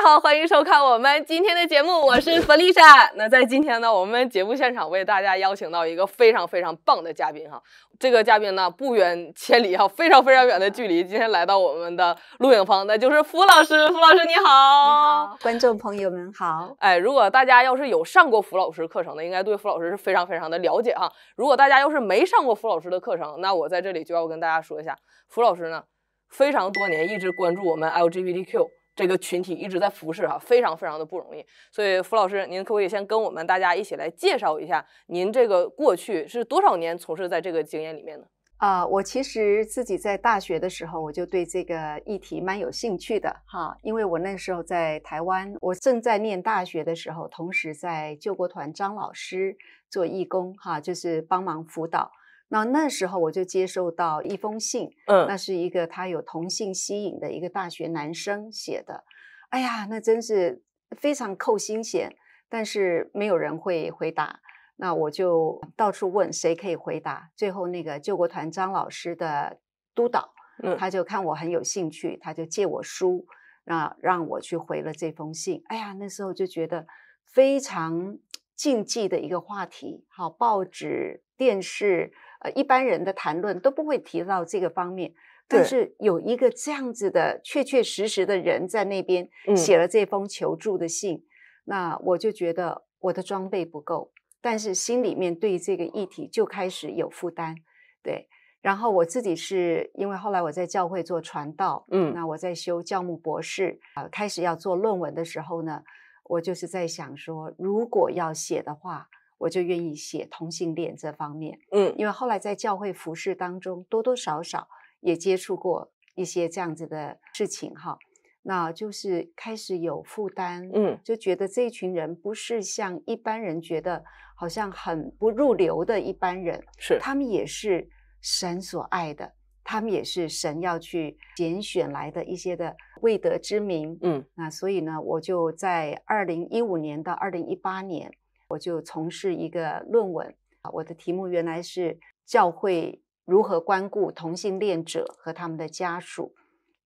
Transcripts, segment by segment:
大家好，欢迎收看我们今天的节目，我是弗丽莎。那在今天呢，我们节目现场为大家邀请到一个非常非常棒的嘉宾哈。这个嘉宾呢，不远千里哈，非常非常远的距离，今天来到我们的录影房，那就是弗老师。弗老师你好，你好，观众朋友们好。哎，如果大家要是有上过弗老师课程的，应该对弗老师是非常非常的了解哈。如果大家要是没上过弗老师的课程，那我在这里就要跟大家说一下，弗老师呢，非常多年一直关注我们 LGBTQ。这个群体一直在服侍哈，非常非常的不容易。所以，傅老师，您可不可以先跟我们大家一起来介绍一下，您这个过去是多少年从事在这个经验里面呢？啊，我其实自己在大学的时候，我就对这个议题蛮有兴趣的哈，因为我那时候在台湾，我正在念大学的时候，同时在救国团张老师做义工哈，就是帮忙辅导。那那时候我就接受到一封信，嗯，那是一个他有同性吸引的一个大学男生写的，哎呀，那真是非常扣心弦。但是没有人会回答，那我就到处问谁可以回答。最后那个救国团张老师的督导，嗯，他就看我很有兴趣，他就借我书，啊，让我去回了这封信。哎呀，那时候就觉得非常 禁忌的一个话题，好，报纸、电视。呃，一般人的谈论都不会提到这个方面，但是有一个这样子的确确实实的人在那边写了这封求助的信，那我就觉得我的装备不够，但是心里面对这个议题就开始有负担，对。然后我自己是因为后来我在教会做传道，嗯，那我在修教牧博士呃，开始要做论文的时候呢，我就是在想说，如果要写的话。我就愿意写同性恋这方面，嗯，因为后来在教会服侍当中，多多少少也接触过一些这样子的事情哈，那就是开始有负担，嗯，就觉得这一群人不是像一般人觉得好像很不入流的一般人，是，他们也是神所爱的，他们也是神要去拣选来的一些的未得之名，嗯，那所以呢，我就在二零一五年到二零一八年。我就从事一个论文啊，我的题目原来是教会如何关顾同性恋者和他们的家属，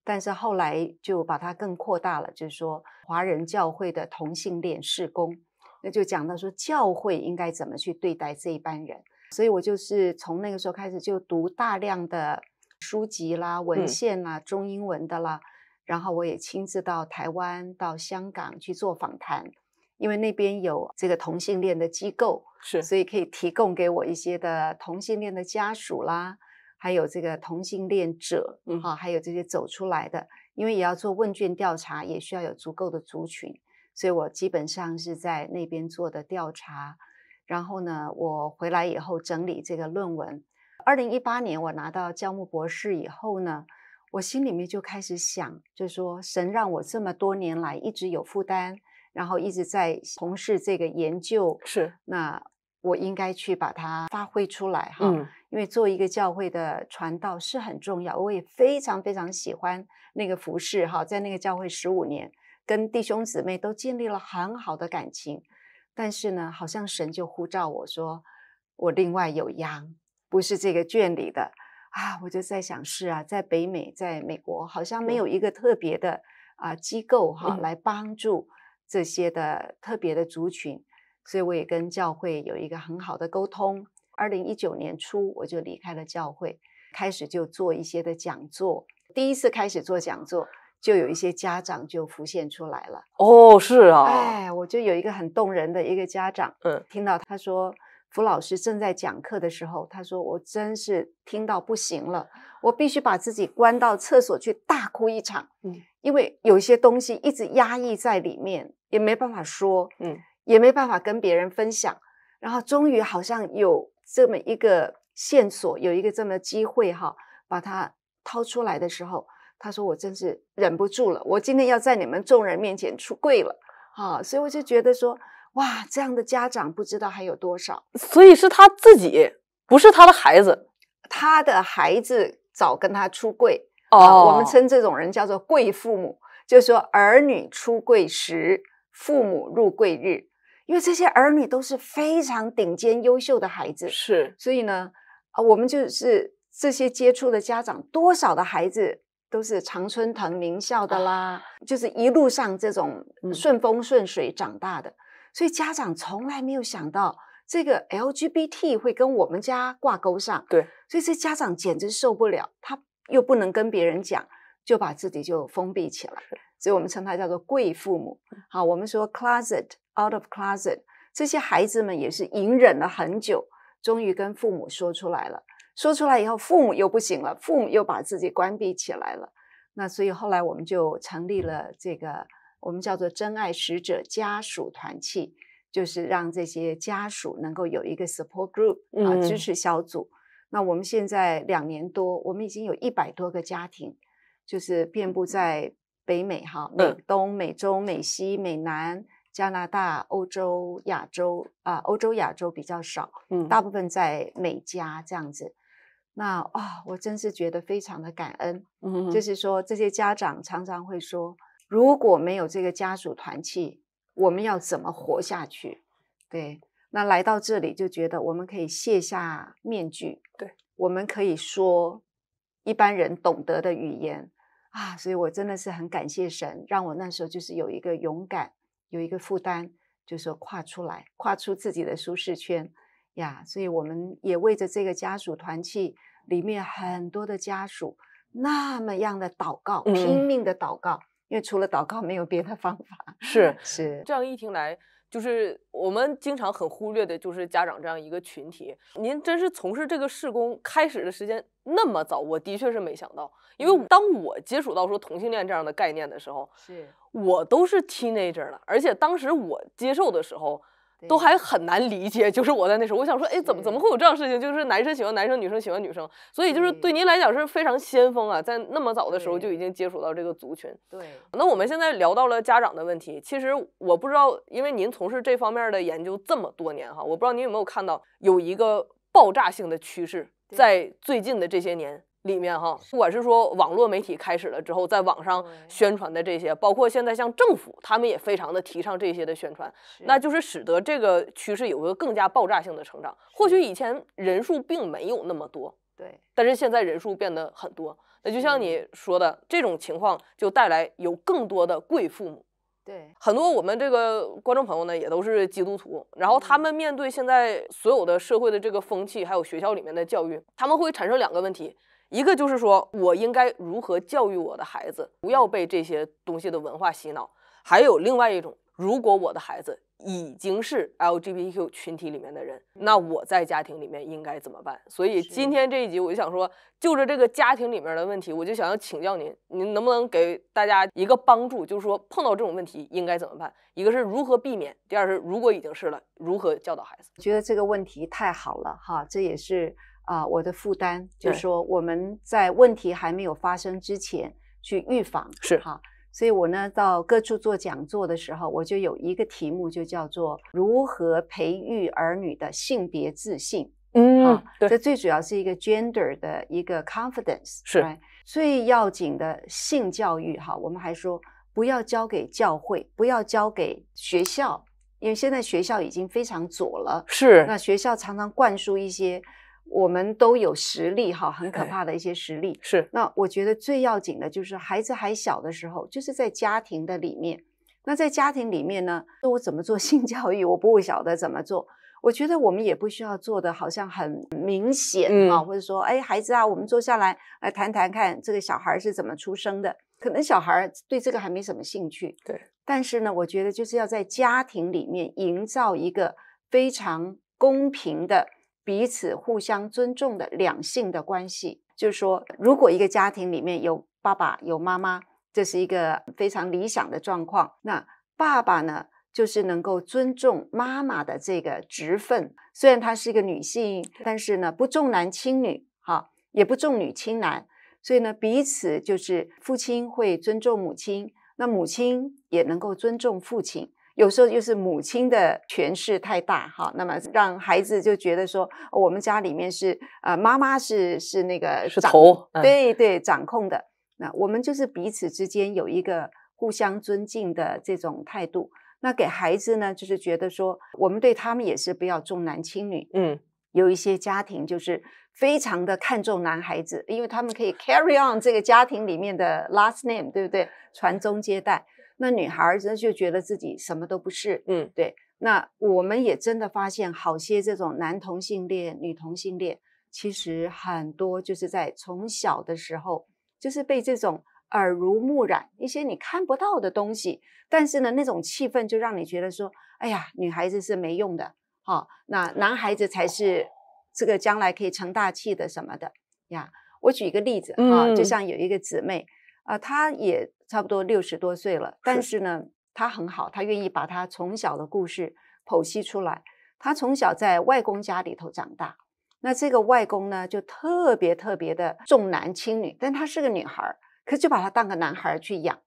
但是后来就把它更扩大了，就是说华人教会的同性恋事工，那就讲到说教会应该怎么去对待这一班人。所以我就是从那个时候开始就读大量的书籍啦、文献啦、中英文的啦，然后我也亲自到台湾、到香港去做访谈。因为那边有这个同性恋的机构，是，所以可以提供给我一些的同性恋的家属啦，还有这个同性恋者，哈，还有这些走出来的，因为也要做问卷调查，也需要有足够的族群，所以我基本上是在那边做的调查，然后呢，我回来以后整理这个论文。二零一八年我拿到教牧博士以后呢，我心里面就开始想，就说神让我这么多年来一直有负担。然后一直在从事这个研究，是那我应该去把它发挥出来哈。因为做一个教会的传道是很重要，我也非常非常喜欢那个服饰哈，在那个教会十五年，跟弟兄姊妹都建立了很好的感情。但是呢，好像神就呼召我说，我另外有羊，不是这个圈里的啊。我就在想，是啊，在北美，在美国，好像没有一个特别的啊机构哈来帮助。这些的特别的族群，所以我也跟教会有一个很好的沟通。二零一九年初，我就离开了教会，开始就做一些的讲座。第一次开始做讲座，就有一些家长就浮现出来了。哦，是啊，哎，我就有一个很动人的一个家长，嗯，听到他说。胡老师正在讲课的时候，他说：“我真是听到不行了，我必须把自己关到厕所去大哭一场。”嗯，因为有一些东西一直压抑在里面，也没办法说，嗯，也没办法跟别人分享。然后终于好像有这么一个线索，有一个这么机会哈，把它掏出来的时候，他说：“我真是忍不住了，我今天要在你们众人面前出柜了。”哈，所以我就觉得说。哇，这样的家长不知道还有多少，所以是他自己，不是他的孩子，他的孩子早跟他出柜哦。我们称这种人叫做“贵父母”，就是说儿女出柜时，父母入柜日。因为这些儿女都是非常顶尖优秀的孩子，是，所以呢，啊，我们就是这些接触的家长，多少的孩子都是常春藤名校的啦，就是一路上这种顺风顺水长大的。所以家长从来没有想到这个 LGBT 会跟我们家挂钩上，对，所以这家长简直受不了，他又不能跟别人讲，就把自己就封闭起来。所以我们称他叫做“贵父母”。好，我们说 closet out of closet，这些孩子们也是隐忍了很久，终于跟父母说出来了。说出来以后，父母又不行了，父母又把自己关闭起来了。那所以后来我们就成立了这个。我们叫做真爱使者家属团契，就是让这些家属能够有一个 support group 啊，支持小组。那我们现在两年多，我们已经有一百多个家庭，就是遍布在北美哈、美东、美中、美西、美南、加拿大、欧洲、亚洲啊，欧洲、亚洲比较少，大部分在美加这样子。那啊，我真是觉得非常的感恩，就是说这些家长常常会说。如果没有这个家属团契，我们要怎么活下去？对，那来到这里就觉得我们可以卸下面具，对我们可以说一般人懂得的语言啊，所以我真的是很感谢神，让我那时候就是有一个勇敢，有一个负担，就说跨出来，跨出自己的舒适圈呀。所以我们也为着这个家属团契里面很多的家属那么样的祷告，拼命的祷告。因为除了祷告，没有别的方法。是 是，这样一听来，就是我们经常很忽略的，就是家长这样一个群体。您真是从事这个事工开始的时间那么早，我的确是没想到。因为当我接触到说同性恋这样的概念的时候，是，我都是 teenager 了，而且当时我接受的时候。都还很难理解，就是我在那时候，我想说，哎，怎么怎么会有这样事情？就是男生喜欢男生，女生喜欢女生，所以就是对您来讲是非常先锋啊，在那么早的时候就已经接触到这个族群。对，那我们现在聊到了家长的问题，其实我不知道，因为您从事这方面的研究这么多年哈，我不知道您有没有看到有一个爆炸性的趋势在最近的这些年。里面哈，不管是说网络媒体开始了之后，在网上宣传的这些，包括现在像政府，他们也非常的提倡这些的宣传，那就是使得这个趋势有个更加爆炸性的成长。或许以前人数并没有那么多，对，但是现在人数变得很多。那就像你说的这种情况，就带来有更多的贵父母，对，很多我们这个观众朋友呢，也都是基督徒，然后他们面对现在所有的社会的这个风气，还有学校里面的教育，他们会产生两个问题。一个就是说，我应该如何教育我的孩子，不要被这些东西的文化洗脑。还有另外一种，如果我的孩子已经是 LGBTQ 群体里面的人，那我在家庭里面应该怎么办？所以今天这一集，我就想说，就着这个家庭里面的问题，我就想要请教您，您能不能给大家一个帮助，就是说碰到这种问题应该怎么办？一个是如何避免，第二是如果已经是了，如何教导孩子？我觉得这个问题太好了哈，这也是。啊，我的负担就是说，我们在问题还没有发生之前去预防是哈。所以我呢，到各处做讲座的时候，我就有一个题目，就叫做如何培育儿女的性别自信。嗯，这最主要是一个 gender 的一个 confidence 是。最要紧的性教育哈，我们还说不要交给教会，不要交给学校，因为现在学校已经非常左了。是，那学校常常灌输一些。我们都有实力哈，很可怕的一些实力。是，那我觉得最要紧的就是孩子还小的时候，就是在家庭的里面。那在家庭里面呢，那我怎么做性教育，我不晓得怎么做。我觉得我们也不需要做的好像很明显啊，或者说，哎，孩子啊，我们坐下来来谈谈看这个小孩是怎么出生的。可能小孩对这个还没什么兴趣。对。但是呢，我觉得就是要在家庭里面营造一个非常公平的。彼此互相尊重的两性的关系，就是说，如果一个家庭里面有爸爸有妈妈，这是一个非常理想的状况。那爸爸呢，就是能够尊重妈妈的这个职分，虽然她是一个女性，但是呢，不重男轻女，哈，也不重女轻男，所以呢，彼此就是父亲会尊重母亲，那母亲也能够尊重父亲。有时候就是母亲的权势太大哈，那么让孩子就觉得说我们家里面是呃妈妈是是那个是头，对对掌控的。那我们就是彼此之间有一个互相尊敬的这种态度。那给孩子呢，就是觉得说我们对他们也是不要重男轻女。嗯，有一些家庭就是非常的看重男孩子，因为他们可以 carry on 这个家庭里面的 last name，对不对？传宗接代。那女孩子就觉得自己什么都不是，嗯，对。那我们也真的发现，好些这种男同性恋、女同性恋，其实很多就是在从小的时候，就是被这种耳濡目染一些你看不到的东西，但是呢，那种气氛就让你觉得说，哎呀，女孩子是没用的，哈，那男孩子才是这个将来可以成大器的什么的呀。我举一个例子啊，就像有一个姊妹。啊，他也差不多六十多岁了，但是呢，他很好，他愿意把他从小的故事剖析出来。他从小在外公家里头长大，那这个外公呢，就特别特别的重男轻女，但他是个女孩儿，可就把他当个男孩儿去养。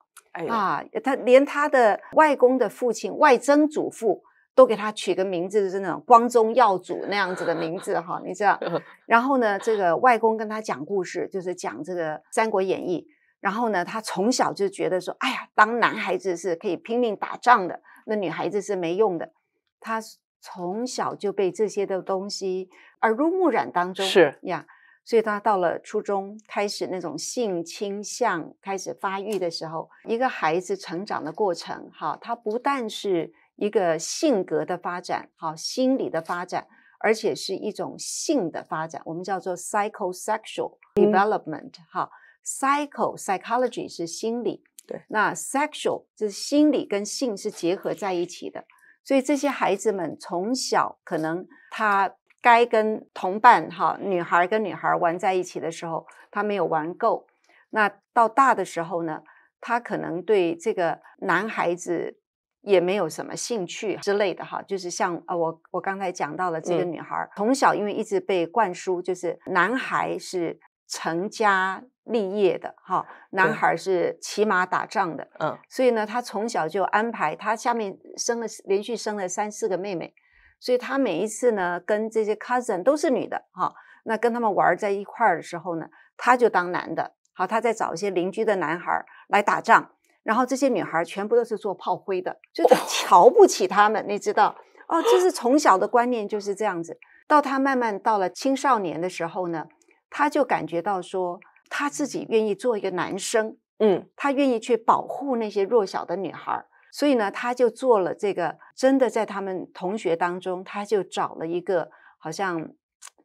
啊，他连他的外公的父亲、外曾祖父都给他取个名字，是那种光宗耀祖那样子的名字哈，你知道。然后呢，这个外公跟他讲故事，就是讲这个《三国演义》。然后呢，他从小就觉得说：“哎呀，当男孩子是可以拼命打仗的，那女孩子是没用的。”他从小就被这些的东西耳濡目染当中是呀，所以他到了初中开始那种性倾向开始发育的时候，一个孩子成长的过程哈，他不但是一个性格的发展，哈，心理的发展，而且是一种性的发展，我们叫做 psychosexual development 哈。Psychology p s y c h o 是心理，对。那 sexual 就是心理跟性是结合在一起的，所以这些孩子们从小可能他该跟同伴哈女孩跟女孩玩在一起的时候，他没有玩够。那到大的时候呢，他可能对这个男孩子也没有什么兴趣之类的哈，就是像呃我我刚才讲到了这个女孩从小因为一直被灌输就是男孩是。成家立业的哈，男孩是骑马打仗的，嗯，所以呢，他从小就安排他下面生了连续生了三四个妹妹，所以他每一次呢跟这些 cousin 都是女的哈，那跟他们玩在一块儿的时候呢，他就当男的，好，他在找一些邻居的男孩来打仗，然后这些女孩全部都是做炮灰的，就瞧不起他们，你知道哦，就是从小的观念就是这样子，到他慢慢到了青少年的时候呢。他就感觉到说，他自己愿意做一个男生，嗯，他愿意去保护那些弱小的女孩儿。所以呢，他就做了这个，真的在他们同学当中，他就找了一个好像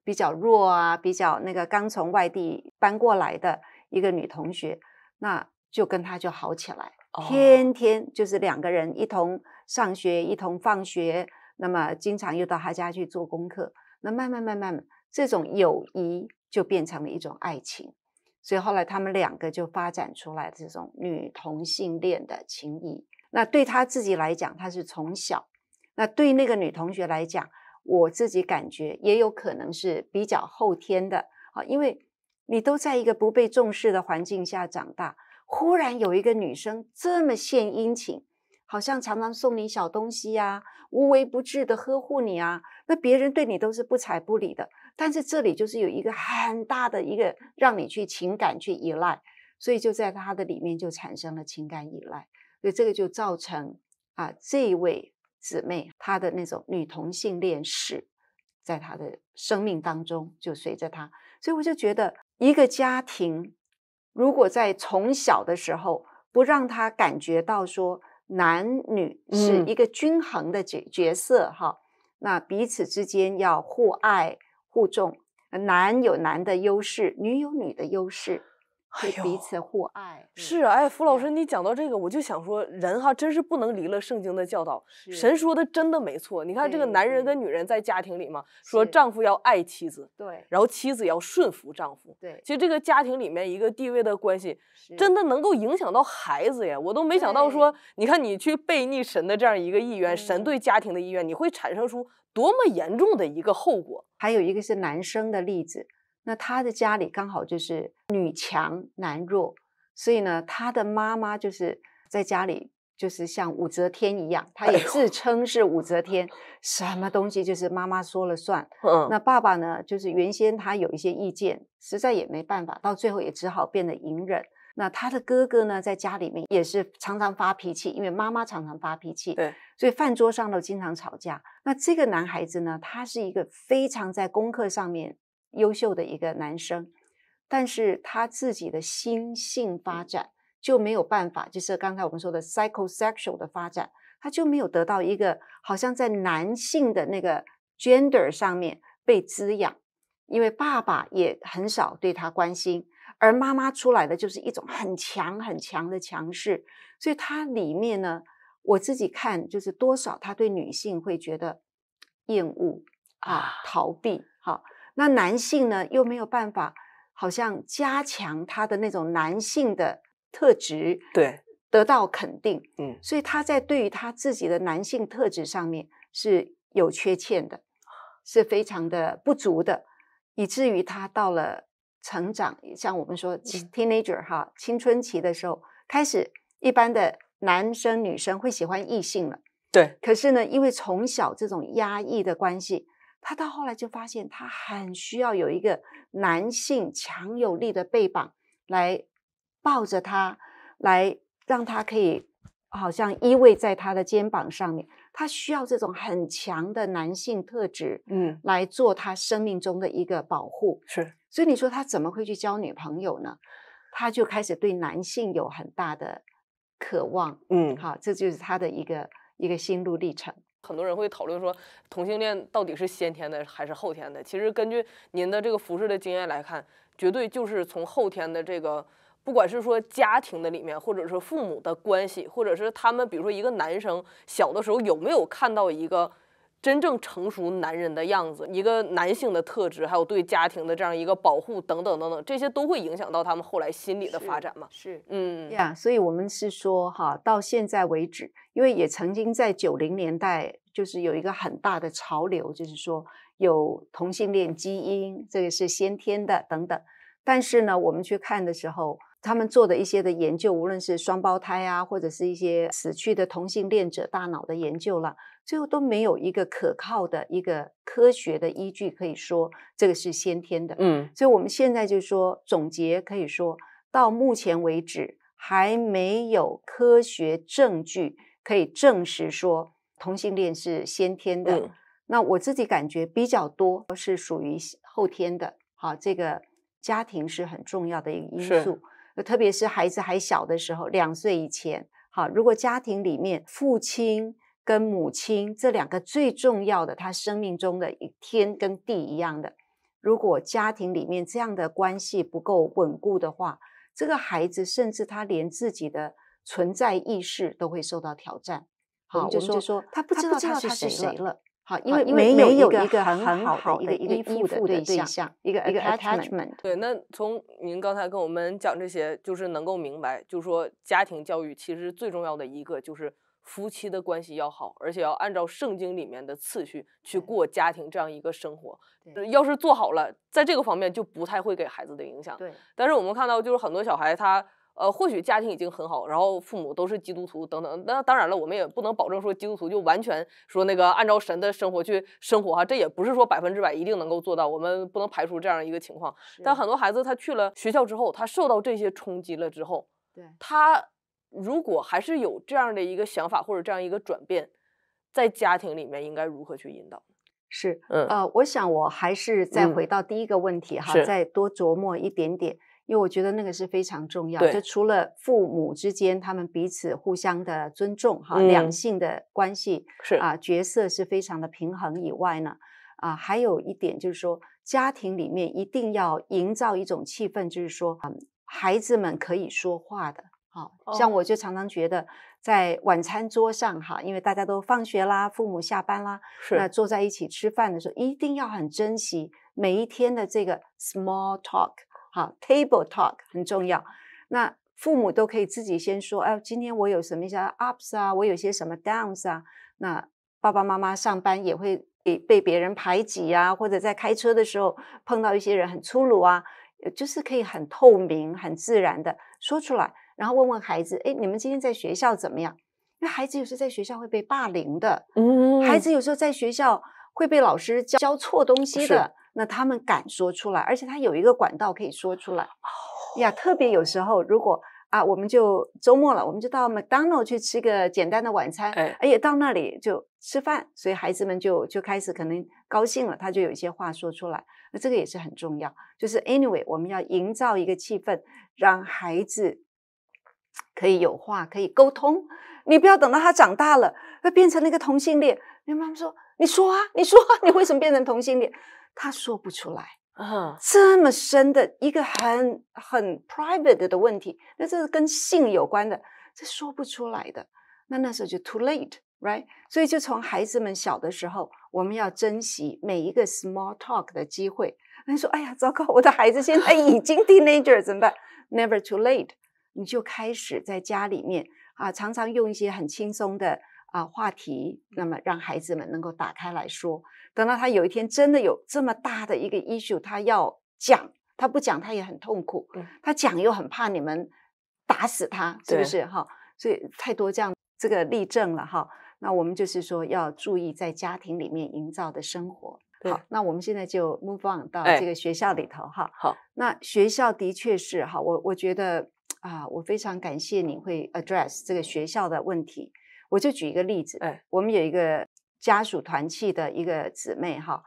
比较弱啊，比较那个刚从外地搬过来的一个女同学，那就跟他就好起来，天天就是两个人一同上学，一同放学，那么经常又到他家去做功课。那慢慢慢慢，这种友谊就变成了一种爱情，所以后来他们两个就发展出来这种女同性恋的情谊。那对他自己来讲，他是从小；那对那个女同学来讲，我自己感觉也有可能是比较后天的啊，因为你都在一个不被重视的环境下长大，忽然有一个女生这么献殷勤。好像常常送你小东西呀，无微不至的呵护你啊，那别人对你都是不睬不理的。但是这里就是有一个很大的一个让你去情感去依赖，所以就在他的里面就产生了情感依赖。所以这个就造成啊，这位姊妹她的那种女同性恋史，在她的生命当中就随着她。所以我就觉得，一个家庭如果在从小的时候不让她感觉到说，男女是一个均衡的角角色哈，那彼此之间要互爱互重，男有男的优势，女有女的优势。彼此互爱是啊，哎，傅老师，你讲到这个，我就想说，人哈真是不能离了圣经的教导，神说的真的没错。你看这个男人跟女人在家庭里嘛，说丈夫要爱妻子，对，然后妻子要顺服丈夫，对。其实这个家庭里面一个地位的关系，真的能够影响到孩子呀。我都没想到说，你看你去背逆神的这样一个意愿，神对家庭的意愿，你会产生出多么严重的一个后果。还有一个是男生的例子。那他的家里刚好就是女强男弱，所以呢，他的妈妈就是在家里就是像武则天一样，他也自称是武则天，什么东西就是妈妈说了算。嗯，那爸爸呢，就是原先他有一些意见，实在也没办法，到最后也只好变得隐忍。那他的哥哥呢，在家里面也是常常发脾气，因为妈妈常常发脾气。对，所以饭桌上都经常吵架。那这个男孩子呢，他是一个非常在功课上面。优秀的一个男生，但是他自己的心性发展就没有办法，就是刚才我们说的 psychosexual 的发展，他就没有得到一个好像在男性的那个 gender 上面被滋养，因为爸爸也很少对他关心，而妈妈出来的就是一种很强很强的强势，所以它里面呢，我自己看就是多少他对女性会觉得厌恶啊，逃避好。那男性呢，又没有办法，好像加强他的那种男性的特质，对，得到肯定，嗯，所以他在对于他自己的男性特质上面是有缺陷的，是非常的不足的，以至于他到了成长，像我们说 teenager 哈，青春期的时候，开始一般的男生女生会喜欢异性了，对，可是呢，因为从小这种压抑的关系。他到后来就发现，他很需要有一个男性强有力的背膀来抱着他，来让他可以好像依偎在他的肩膀上面。他需要这种很强的男性特质，嗯，来做他生命中的一个保护。是，所以你说他怎么会去交女朋友呢？他就开始对男性有很大的渴望，嗯，好，这就是他的一个一个心路历程。很多人会讨论说，同性恋到底是先天的还是后天的？其实根据您的这个服饰的经验来看，绝对就是从后天的这个，不管是说家庭的里面，或者是父母的关系，或者是他们，比如说一个男生小的时候有没有看到一个。真正成熟男人的样子，一个男性的特质，还有对家庭的这样一个保护等等等等，这些都会影响到他们后来心理的发展嘛？是，嗯，呀。所以我们是说哈，到现在为止，因为也曾经在九零年代，就是有一个很大的潮流，就是说有同性恋基因，这个是先天的等等。但是呢，我们去看的时候，他们做的一些的研究，无论是双胞胎啊，或者是一些死去的同性恋者大脑的研究了。最后都没有一个可靠的一个科学的依据，可以说这个是先天的，嗯，所以我们现在就说总结，可以说到目前为止还没有科学证据可以证实说同性恋是先天的。那我自己感觉比较多是属于后天的，好，这个家庭是很重要的一个因素，特别是孩子还小的时候，两岁以前，好，如果家庭里面父亲。跟母亲这两个最重要的，他生命中的一天跟地一样的。如果家庭里面这样的关系不够稳固的话，这个孩子甚至他连自己的存在意识都会受到挑战。好，我们就说他不知道他是谁了。好，因为没有一个很好的一个依附的对象，一个一个 attachment。对，那从您刚才跟我们讲这些，就是能够明白，就是说家庭教育其实最重要的一个就是。夫妻的关系要好，而且要按照圣经里面的次序去过家庭这样一个生活。要是做好了，在这个方面就不太会给孩子的影响。对。但是我们看到，就是很多小孩他，呃，或许家庭已经很好，然后父母都是基督徒等等。那当然了，我们也不能保证说基督徒就完全说那个按照神的生活去生活哈，这也不是说百分之百一定能够做到。我们不能排除这样一个情况。但很多孩子他去了学校之后，他受到这些冲击了之后，对，他。如果还是有这样的一个想法或者这样一个转变，在家庭里面应该如何去引导？是，嗯我想我还是再回到第一个问题哈，再多琢磨一点点，因为我觉得那个是非常重要。就除了父母之间他们彼此互相的尊重哈，两性的关系是啊，角色是非常的平衡以外呢，啊，还有一点就是说，家庭里面一定要营造一种气氛，就是说，嗯，孩子们可以说话的。好像我就常常觉得，在晚餐桌上哈，因为大家都放学啦，父母下班啦，是那坐在一起吃饭的时候，一定要很珍惜每一天的这个 small talk，好 table talk 很重要。那父母都可以自己先说，哎，今天我有什么一些 ups 啊，我有些什么 downs 啊。那爸爸妈妈上班也会被被别人排挤啊，或者在开车的时候碰到一些人很粗鲁啊，就是可以很透明、很自然的说出来。然后问问孩子，哎，你们今天在学校怎么样？因为孩子有时候在学校会被霸凌的，嗯，孩子有时候在学校会被老师教错东西的。那他们敢说出来，而且他有一个管道可以说出来。哦，呀，特别有时候如果啊，我们就周末了，我们就到 McDonald 去吃个简单的晚餐，哎，也到那里就吃饭，所以孩子们就就开始可能高兴了，他就有一些话说出来。那这个也是很重要，就是 Anyway，我们要营造一个气氛，让孩子。可以有话可以沟通，你不要等到他长大了，他变成那个同性恋。你妈妈说：“你说啊，你说，你为什么变成同性恋？”他说不出来啊，这么深的一个很很 private 的问题，那这是跟性有关的，这说不出来的。那那时候就 too late，right？所以就从孩子们小的时候，我们要珍惜每一个 small talk 的机会。那说：“哎呀，糟糕，我的孩子现在已经 teenager，怎么办？Never too late。”你就开始在家里面啊，常常用一些很轻松的啊话题，那么让孩子们能够打开来说。等到他有一天真的有这么大的一个 issue，他要讲，他不讲他也很痛苦，他讲又很怕你们打死他，是不是哈？所以太多这样这个例证了哈。那我们就是说要注意在家庭里面营造的生活。好，那我们现在就 move on 到这个学校里头哈。好，那学校的确是哈，我我觉得。啊，我非常感谢你会 address 这个学校的问题。我就举一个例子，我们有一个家属团契的一个姊妹哈，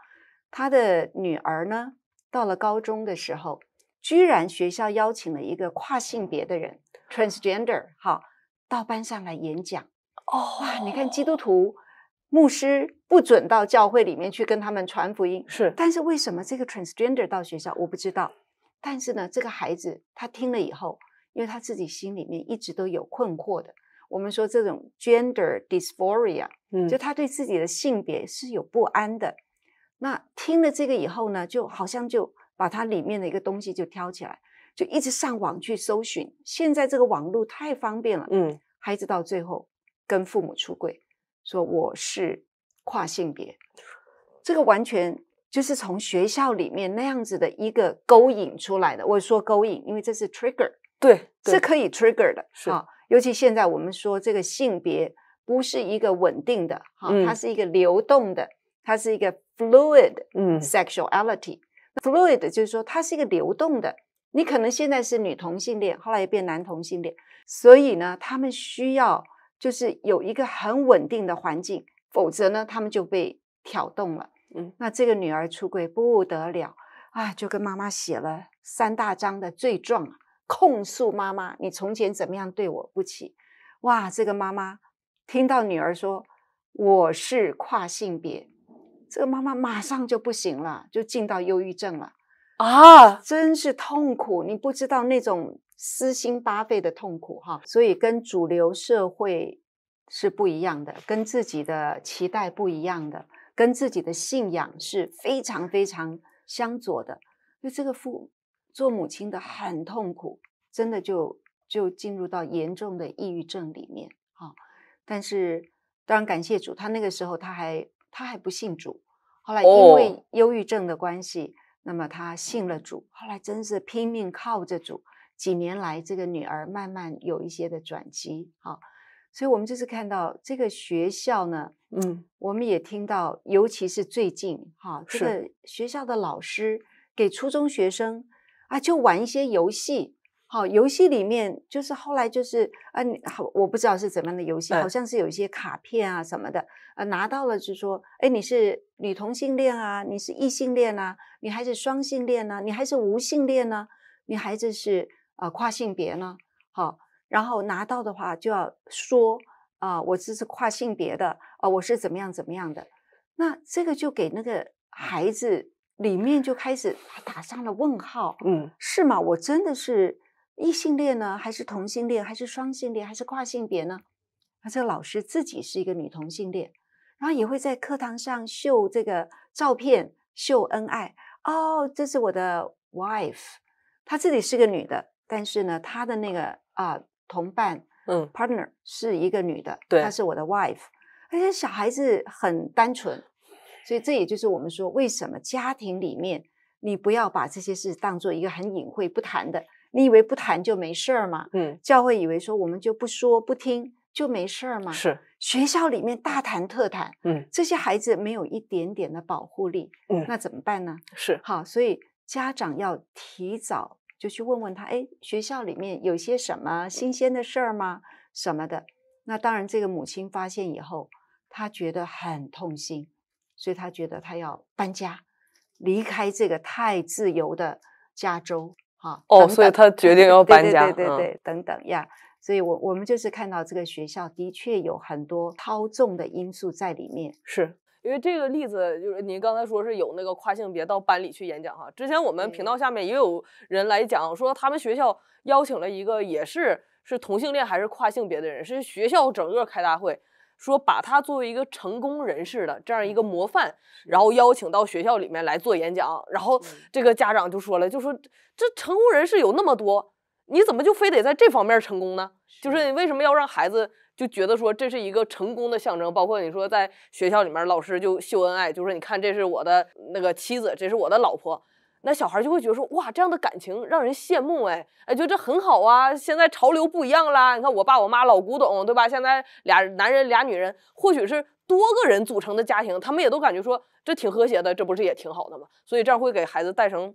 她的女儿呢，到了高中的时候，居然学校邀请了一个跨性别的人 （transgender） 哈到班上来演讲。哦，哇，你看基督徒牧师不准到教会里面去跟他们传福音，是。但是为什么这个 transgender 到学校，我不知道。但是呢，这个孩子他听了以后。因为他自己心里面一直都有困惑的，我们说这种 gender dysphoria，嗯，就他对自己的性别是有不安的。那听了这个以后呢，就好像就把他里面的一个东西就挑起来，就一直上网去搜寻。现在这个网络太方便了，嗯，孩子到最后跟父母出柜，说我是跨性别，这个完全就是从学校里面那样子的一个勾引出来的。我说勾引，因为这是 trigger。对，是可以 trigger 的，啊，尤其现在我们说这个性别不是一个稳定的，哈，它是一个流动的，它是一个 fluid，嗯，sexuality，fluid 就是说它是一个流动的，你可能现在是女同性恋，后来又变男同性恋，所以呢，他们需要就是有一个很稳定的环境，否则呢，他们就被挑动了，嗯，那这个女儿出柜不得了啊，就跟妈妈写了三大章的罪状啊。控诉妈妈，你从前怎么样对我不起？哇，这个妈妈听到女儿说我是跨性别，这个妈妈马上就不行了，就进到忧郁症了啊！真是痛苦，你不知道那种撕心八肺的痛苦哈。所以跟主流社会是不一样的，跟自己的期待不一样的，跟自己的信仰是非常非常相左的。就这个父。做母亲的很痛苦，真的就就进入到严重的抑郁症里面啊！但是当然感谢主，他那个时候他还他还不信主，后来因为忧郁症的关系，那么他信了主，后来真是拼命靠着主，几年来这个女儿慢慢有一些的转机啊！所以我们这次看到这个学校呢，嗯，我们也听到，尤其是最近哈，这个学校的老师给初中学生。啊，就玩一些游戏，好，游戏里面就是后来就是啊，好，我不知道是怎么样的游戏，好像是有一些卡片啊什么的，呃，拿到了就说，哎，你是女同性恋啊，你是异性恋啊，你还是双性恋呢，你还是无性恋呢，你孩子是啊跨性别呢，好，然后拿到的话就要说啊，我这是跨性别的，啊，我是怎么样怎么样的，那这个就给那个孩子。里面就开始打上了问号，嗯，是吗？我真的是异性恋呢，还是同性恋，还是双性恋，还是跨性别呢？那这个老师自己是一个女同性恋，然后也会在课堂上秀这个照片，秀恩爱。哦，这是我的 wife，她自己是个女的，但是呢，她的那个啊同伴，嗯，partner 是一个女的，对，她是我的 wife。而且小孩子很单纯。所以这也就是我们说，为什么家庭里面你不要把这些事当做一个很隐晦不谈的？你以为不谈就没事儿吗？嗯。教会以为说我们就不说不听就没事儿吗？是。学校里面大谈特谈，嗯，这些孩子没有一点点的保护力，嗯，那怎么办呢？是。好，所以家长要提早就去问问他，哎，学校里面有些什么新鲜的事儿吗？什么的？那当然，这个母亲发现以后，她觉得很痛心。所以他觉得他要搬家，离开这个太自由的加州啊。哦，所以他决定要搬家，对对对，等等呀。所以我我们就是看到这个学校的确有很多操纵的因素在里面。是因为这个例子，就是您刚才说是有那个跨性别到班里去演讲哈。之前我们频道下面也有人来讲说，他们学校邀请了一个也是是同性恋还是跨性别的人，是学校整个开大会。说把他作为一个成功人士的这样一个模范，然后邀请到学校里面来做演讲，然后这个家长就说了，就说这成功人士有那么多，你怎么就非得在这方面成功呢？就是你为什么要让孩子就觉得说这是一个成功的象征？包括你说在学校里面，老师就秀恩爱，就说你看这是我的那个妻子，这是我的老婆。那小孩就会觉得说，哇，这样的感情让人羡慕哎，哎，觉得这很好啊。现在潮流不一样啦，你看我爸我妈老古董，对吧？现在俩男人俩女人，或许是多个人组成的家庭，他们也都感觉说这挺和谐的，这不是也挺好的吗？所以这样会给孩子带成。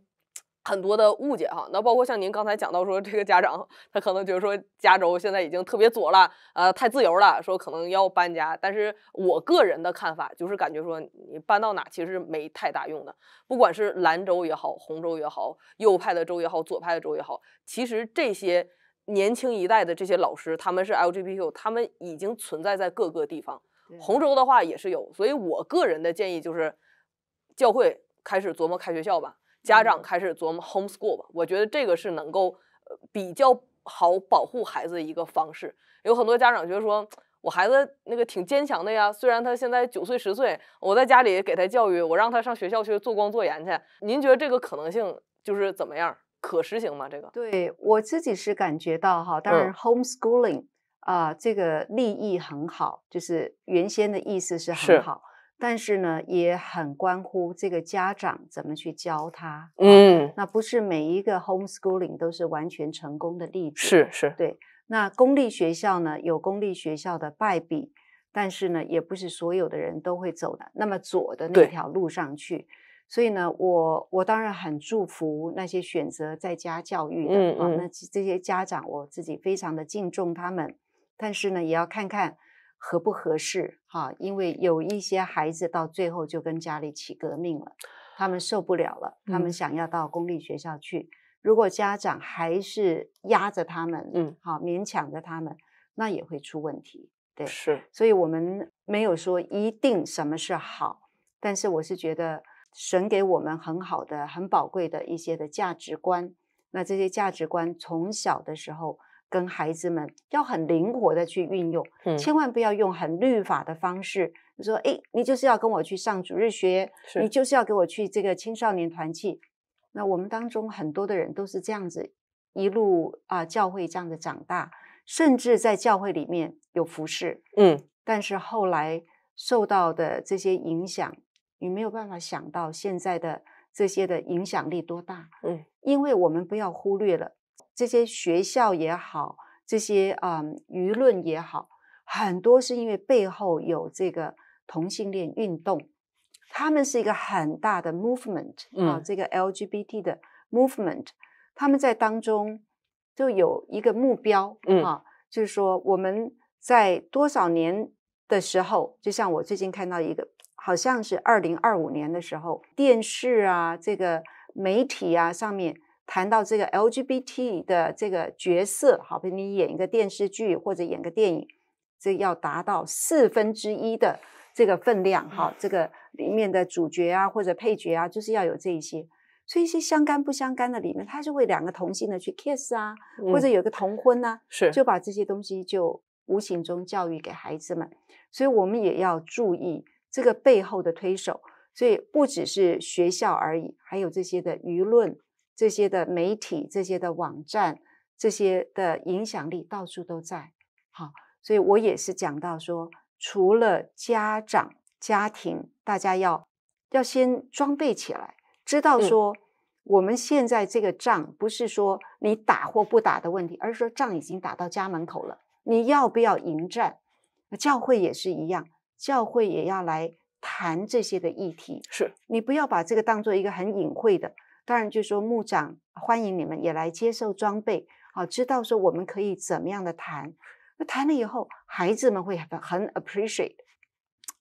很多的误解哈，那包括像您刚才讲到说，这个家长他可能觉得说，加州现在已经特别左了，呃，太自由了，说可能要搬家。但是我个人的看法就是感觉说，你搬到哪其实没太大用的，不管是兰州也好，红州也好，右派的州也好，左派的州也好，其实这些年轻一代的这些老师，他们是 LGBTQ，他们已经存在在各个地方。红州的话也是有，所以我个人的建议就是，教会开始琢磨开学校吧。家长开始琢磨 homeschool 吧，我觉得这个是能够比较好保护孩子一个方式。有很多家长觉得说，我孩子那个挺坚强的呀，虽然他现在九岁十岁，我在家里给他教育，我让他上学校去做光做盐去。您觉得这个可能性就是怎么样？可实行吗？这个？对我自己是感觉到哈，当然 homeschooling 啊，这个利益很好，就是原先的意思是很好。但是呢，也很关乎这个家长怎么去教他。嗯，那不是每一个 homeschooling 都是完全成功的例子。是是，对。那公立学校呢，有公立学校的败笔，但是呢，也不是所有的人都会走的那么左的那条路上去。所以呢，我我当然很祝福那些选择在家教育的，嗯，那这些家长我自己非常的敬重他们。但是呢，也要看看。合不合适哈？因为有一些孩子到最后就跟家里起革命了，他们受不了了，他们想要到公立学校去。如果家长还是压着他们，嗯，好勉强着他们，那也会出问题。对，是。所以我们没有说一定什么是好，但是我是觉得神给我们很好的、很宝贵的一些的价值观。那这些价值观从小的时候。跟孩子们要很灵活的去运用，千万不要用很律法的方式。你说，哎，你就是要跟我去上主日学，你就是要给我去这个青少年团契。那我们当中很多的人都是这样子一路啊教会这样子长大，甚至在教会里面有服侍。嗯，但是后来受到的这些影响，你没有办法想到现在的这些的影响力多大。嗯，因为我们不要忽略了。这些学校也好，这些啊舆论也好，很多是因为背后有这个同性恋运动，他们是一个很大的 movement 啊，这个 LGBT 的 movement，他们在当中就有一个目标啊，就是说我们在多少年的时候，就像我最近看到一个，好像是二零二五年的时候，电视啊，这个媒体啊上面。谈到这个 LGBT 的这个角色，好比你演一个电视剧或者演个电影，这要达到四分之一的这个分量，哈，这个里面的主角啊或者配角啊，就是要有这一些，所以一些相干不相干的里面，他就会两个同性的去 kiss 啊，或者有个同婚啊，是就把这些东西就无形中教育给孩子们，所以我们也要注意这个背后的推手，所以不只是学校而已，还有这些的舆论。这些的媒体、这些的网站、这些的影响力到处都在。好，所以我也是讲到说，除了家长、家庭，大家要要先装备起来，知道说我们现在这个仗不是说你打或不打的问题，而是说仗已经打到家门口了，你要不要迎战？教会也是一样，教会也要来谈这些的议题。是你不要把这个当做一个很隐晦的。当然，就说牧长欢迎你们也来接受装备啊，知道说我们可以怎么样的谈，那谈了以后，孩子们会很 appreciate。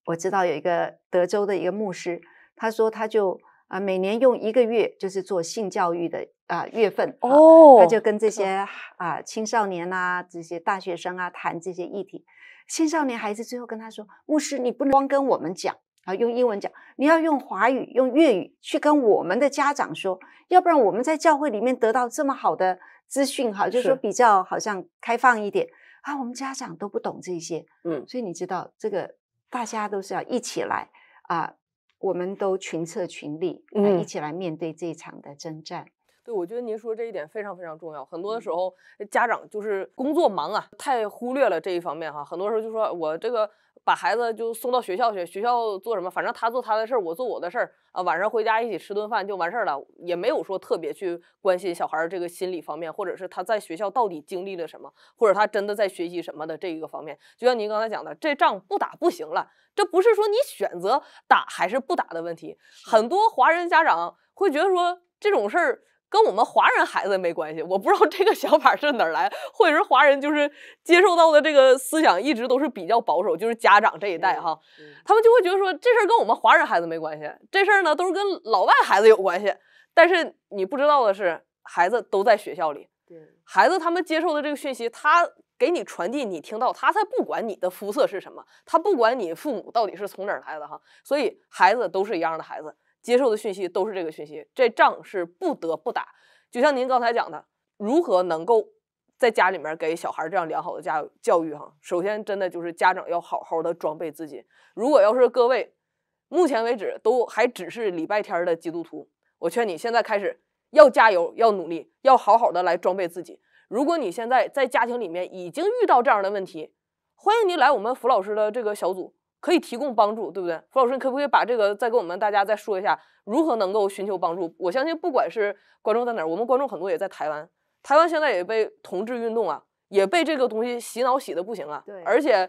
我知道有一个德州的一个牧师，他说他就啊每年用一个月就是做性教育的啊月份哦，他就跟这些啊青少年啊这些大学生啊谈这些议题，青少年孩子最后跟他说，牧师你不能光跟我们讲。啊，用英文讲，你要用华语、用粤语去跟我们的家长说，要不然我们在教会里面得到这么好的资讯，哈，就是说比较好像开放一点啊。我们家长都不懂这些，嗯，所以你知道这个，大家都是要一起来啊，我们都群策群力嗯，一起来面对这一场的征战。对，我觉得您说这一点非常非常重要。很多的时候，家长就是工作忙啊，太忽略了这一方面哈。很多时候就说，我这个。把孩子就送到学校去，学校做什么，反正他做他的事儿，我做我的事儿啊。晚上回家一起吃顿饭就完事儿了，也没有说特别去关心小孩儿这个心理方面，或者是他在学校到底经历了什么，或者他真的在学习什么的这一个方面。就像您刚才讲的，这仗不打不行了，这不是说你选择打还是不打的问题。很多华人家长会觉得说这种事儿。跟我们华人孩子没关系，我不知道这个想法是哪儿来，或者是华人就是接受到的这个思想一直都是比较保守，就是家长这一代哈，他们就会觉得说这事儿跟我们华人孩子没关系，这事儿呢都是跟老外孩子有关系。但是你不知道的是，孩子都在学校里，孩子他们接受的这个讯息，他给你传递，你听到，他才不管你的肤色是什么，他不管你父母到底是从哪儿来的哈，所以孩子都是一样的孩子。接受的讯息都是这个讯息，这仗是不得不打。就像您刚才讲的，如何能够在家里面给小孩这样良好的家教育？哈，首先真的就是家长要好好的装备自己。如果要是各位目前为止都还只是礼拜天的基督徒，我劝你现在开始要加油，要努力，要好好的来装备自己。如果你现在在家庭里面已经遇到这样的问题，欢迎您来我们符老师的这个小组。可以提供帮助，对不对，付老师？你可不可以把这个再给我们大家再说一下，如何能够寻求帮助？我相信，不管是观众在哪儿，我们观众很多也在台湾，台湾现在也被同志运动啊，也被这个东西洗脑洗的不行啊。对，而且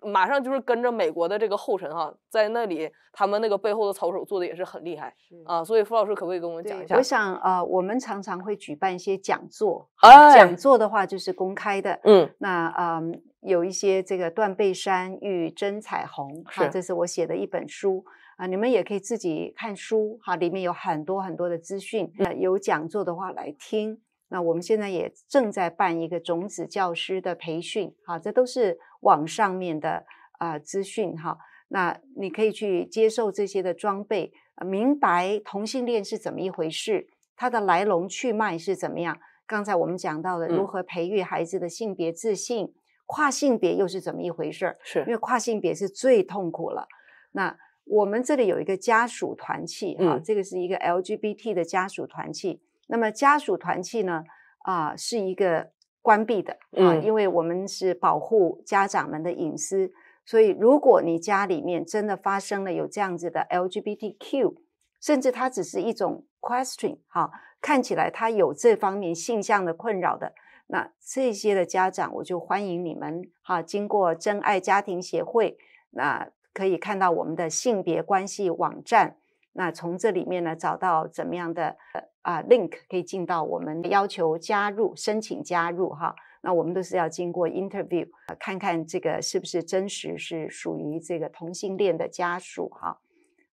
马上就是跟着美国的这个后尘哈，在那里他们那个背后的操手做的也是很厉害啊。所以傅老师可不可以跟我们讲一下？我想啊，我们常常会举办一些讲座，讲座的话就是公开的。嗯，那嗯。有一些这个断背山与真彩虹哈，这是我写的一本书啊，你们也可以自己看书哈，里面有很多很多的资讯。有讲座的话来听。那我们现在也正在办一个种子教师的培训哈，这都是网上面的啊资讯哈。那你可以去接受这些的装备，明白同性恋是怎么一回事，它的来龙去脉是怎么样。刚才我们讲到了如何培育孩子的性别自信。跨性别又是怎么一回事儿？是因为跨性别是最痛苦了。那我们这里有一个家属团契哈，这个是一个 LGBT 的家属团契。那么家属团契呢？啊，是一个关闭的啊，因为我们是保护家长们的隐私。所以，如果你家里面真的发生了有这样子的 LGBTQ，甚至它只是一种 question，哈，看起来它有这方面性向的困扰的。那这些的家长，我就欢迎你们哈。经过真爱家庭协会，那可以看到我们的性别关系网站。那从这里面呢，找到怎么样的啊 link 可以进到我们要求加入、申请加入哈。那我们都是要经过 interview，看看这个是不是真实，是属于这个同性恋的家属哈。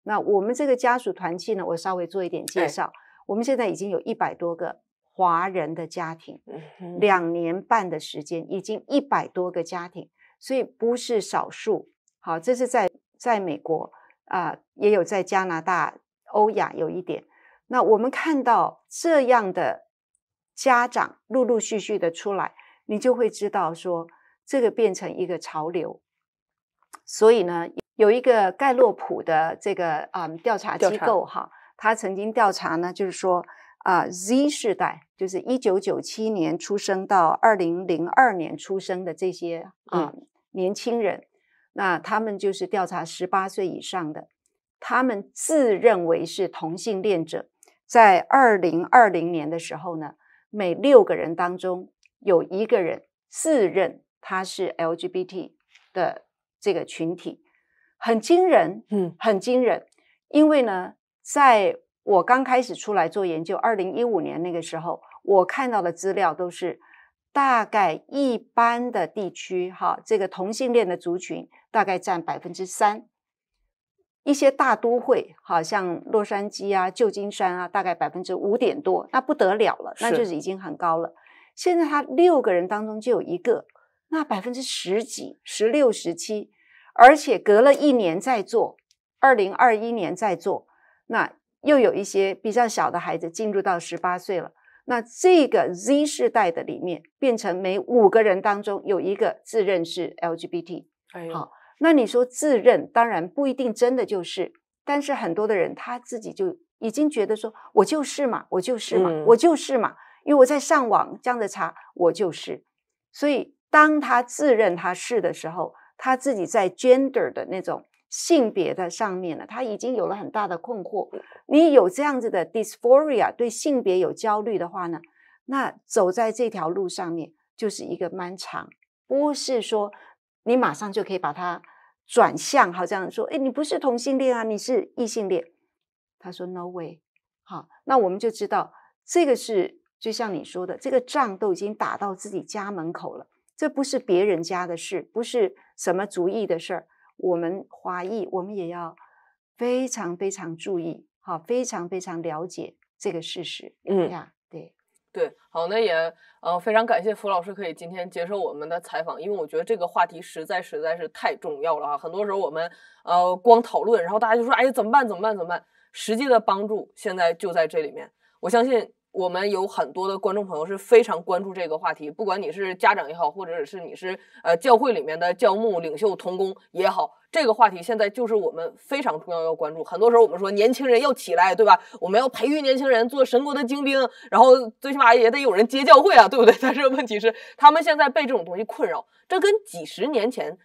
那我们这个家属团契呢，我稍微做一点介绍。我们现在已经有一百多个。华人的家庭，两年半的时间已经一百多个家庭，所以不是少数。好，这是在在美国啊，也有在加拿大、欧亚有一点。那我们看到这样的家长陆陆续续的出来，你就会知道说这个变成一个潮流。所以呢，有一个盖洛普的这个嗯调查机构哈，他曾经调查呢，就是说。啊，Z 世代就是一九九七年出生到二零零二年出生的这些啊年轻人，那他们就是调查十八岁以上的，他们自认为是同性恋者，在二零二零年的时候呢，每六个人当中有一个人自认他是 LGBT 的这个群体，很惊人，嗯，很惊人，因为呢，在我刚开始出来做研究，二零一五年那个时候，我看到的资料都是大概一般的地区，哈，这个同性恋的族群大概占百分之三。一些大都会，好像洛杉矶啊、旧金山啊，大概百分之五点多，那不得了了，那就是已经很高了。现在他六个人当中就有一个，那百分之十几、十六、十七，而且隔了一年再做，二零二一年再做，那。又有一些比较小的孩子进入到十八岁了，那这个 Z 世代的里面变成每五个人当中有一个自认是 LGBT。好，那你说自认当然不一定真的就是，但是很多的人他自己就已经觉得说，我就是嘛，我就是嘛，我就是嘛，因为我在上网这样子查，我就是。所以当他自认他是的时候，他自己在 gender 的那种。性别的上面呢，他已经有了很大的困惑。你有这样子的 dysphoria，对性别有焦虑的话呢，那走在这条路上面就是一个漫长，不是说你马上就可以把它转向。好，这样说，哎，你不是同性恋啊，你是异性恋。他说 no way。好，那我们就知道这个是就像你说的，这个仗都已经打到自己家门口了，这不是别人家的事，不是什么主意的事儿。我们华裔，我们也要非常非常注意，好，非常非常了解这个事实，嗯呀，对，对，好，那也呃非常感谢傅老师可以今天接受我们的采访，因为我觉得这个话题实在实在是太重要了啊，很多时候我们呃光讨论，然后大家就说，哎呀，怎么办？怎么办？怎么办？实际的帮助现在就在这里面，我相信。我们有很多的观众朋友是非常关注这个话题，不管你是家长也好，或者是你是呃教会里面的教牧领袖、同工也好，这个话题现在就是我们非常重要要关注。很多时候我们说年轻人要起来，对吧？我们要培育年轻人做神国的精兵，然后最起码也得有人接教会啊，对不对？但是问题是，他们现在被这种东西困扰，这跟几十年前。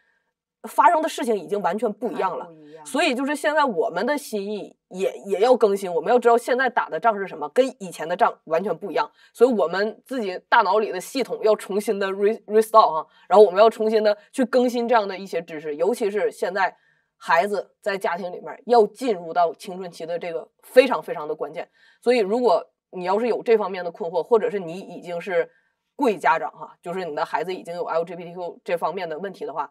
发生的事情已经完全不一样了，所以就是现在我们的心意也也要更新。我们要知道现在打的仗是什么，跟以前的仗完全不一样，所以我们自己大脑里的系统要重新的 re restore 哈，然后我们要重新的去更新这样的一些知识，尤其是现在孩子在家庭里面要进入到青春期的这个非常非常的关键。所以，如果你要是有这方面的困惑，或者是你已经是贵家长哈，就是你的孩子已经有 LGBTQ 这方面的问题的话。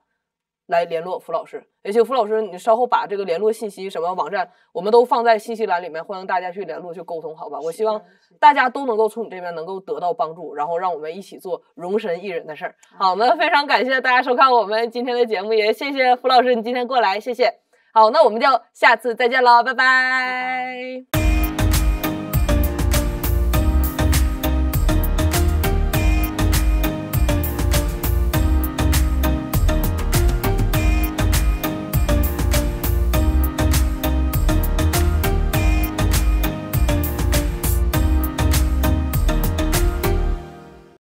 来联络付老师，也请付老师你稍后把这个联络信息什么网站，我们都放在信息栏里面，欢迎大家去联络去沟通，好吧？我希望大家都能够从你这边能够得到帮助，然后让我们一起做容身一人的事儿。好，我们非常感谢大家收看我们今天的节目，也谢谢付老师你今天过来，谢谢。好，那我们就下次再见了，拜拜。